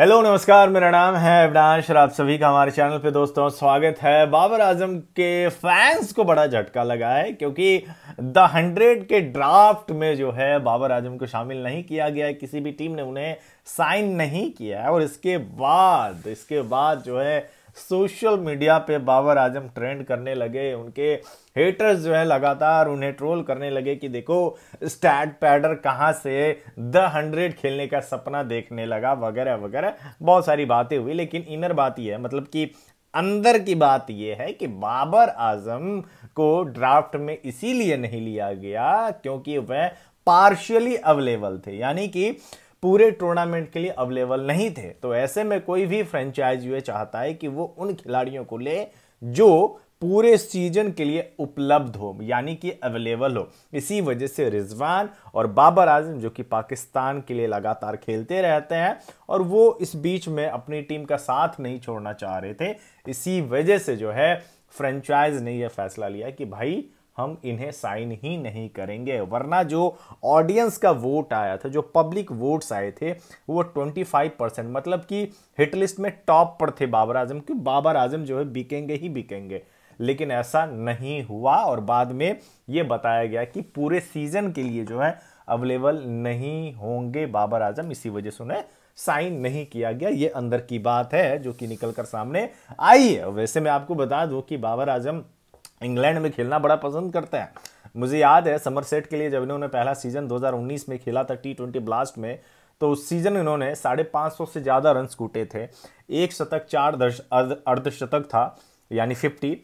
hello नमस्कार मेरा नाम है अविनाश और आप सभी का हमारे चैनल पे दोस्तों स्वागत है बाबर आजम के फैंस को बड़ा झटका लगा है क्योंकि द हंड्रेड के ड्राफ्ट में जो है बाबर आजम को शामिल नहीं किया गया है किसी भी टीम ने उन्हें साइन नहीं किया है और इसके बाद इसके बाद जो है सोशल मीडिया पे बाबर आजम ट्रेंड करने लगे उनके हेटर्स जो है लगातार उन्हें ट्रोल करने लगे कि देखो स्टैट पैडर कहाँ से द हंड्रेड खेलने का सपना देखने लगा वगैरह वगैरह बहुत सारी बातें हुई लेकिन इनर बात यह है मतलब कि अंदर की बात यह है कि बाबर आजम को ड्राफ्ट में इसीलिए नहीं लिया गया क्योंकि वह पार्शियली अवेलेबल थे यानी कि पूरे टूर्नामेंट के लिए अवेलेबल नहीं थे तो ऐसे में कोई भी फ्रेंचाइज ये चाहता है कि वो उन खिलाड़ियों को ले जो पूरे सीजन के लिए उपलब्ध हो यानी कि अवेलेबल हो इसी वजह से रिजवान और बाबर आजम जो कि पाकिस्तान के लिए लगातार खेलते रहते हैं और वो इस बीच में अपनी टीम का साथ नहीं छोड़ना चाह रहे थे इसी वजह से जो है फ्रेंचाइज ने यह फैसला लिया कि भाई हम इन्हें साइन ही नहीं करेंगे वरना जो ऑडियंस का वोट आया था जो पब्लिक वोट्स आए थे वो 25 परसेंट मतलब कि हिट लिस्ट में टॉप पर थे बाबर आजम क्योंकि बाबर आजम जो है बिकेंगे ही बिकेंगे लेकिन ऐसा नहीं हुआ और बाद में ये बताया गया कि पूरे सीजन के लिए जो है अवेलेबल नहीं होंगे बाबर आजम इसी वजह से उन्हें साइन नहीं किया गया ये अंदर की बात है जो कि निकल कर सामने आई है वैसे मैं आपको बता दूं कि बाबर आजम इंग्लैंड में खेलना बड़ा पसंद करते हैं मुझे याद है समरसेट के लिए जब इन्होंने पहला सीजन 2019 में खेला था टी ट्वेंटी ब्लास्ट में तो उस सीजन इन्होंने साढ़े पाँच सौ से ज़्यादा रन कूटे थे एक शतक चार दर्श अर्धशतक था यानी फिफ्टी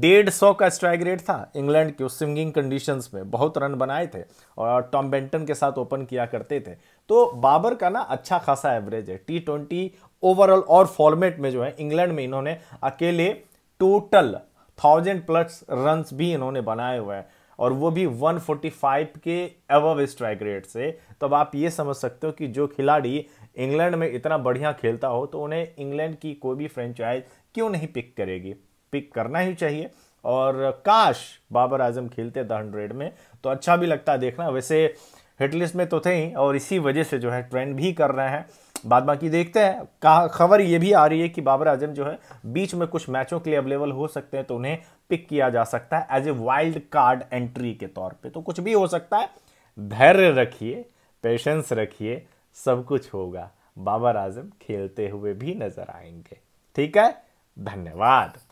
डेढ़ सौ का स्ट्राइक रेट था इंग्लैंड के उस सिंगिंग कंडीशंस में बहुत रन बनाए थे और टॉम बेंटन के साथ ओपन किया करते थे तो बाबर का ना अच्छा खासा एवरेज है टी ट्वेंटी ओवरऑल और फॉर्मेट में जो है इंग्लैंड में इन्होंने अकेले टोटल थाउजेंड प्लस रन भी इन्होंने बनाए हुए हैं और वो भी 145 के अबव स्ट्राइक रेट से तो अब आप ये समझ सकते हो कि जो खिलाड़ी इंग्लैंड में इतना बढ़िया खेलता हो तो उन्हें इंग्लैंड की कोई भी फ्रेंचाइज क्यों नहीं पिक करेगी पिक करना ही चाहिए और काश बाबर आजम खेलते द हंड्रेड में तो अच्छा भी लगता है देखना वैसे हिटलिस्ट में तो थे ही और इसी वजह से जो है ट्रेंड भी कर रहे हैं बाद बाकी देखते हैं कहा खबर ये भी आ रही है कि बाबर आजम जो है बीच में कुछ मैचों के लिए अवेलेबल हो सकते हैं तो उन्हें पिक किया जा सकता है as a wild card entry के तौर पे तो कुछ भी हो सकता है धैर्य रखिए पेशेंस रखिए सब कुछ होगा बाबर आजम खेलते हुए भी नजर आएंगे ठीक है धन्यवाद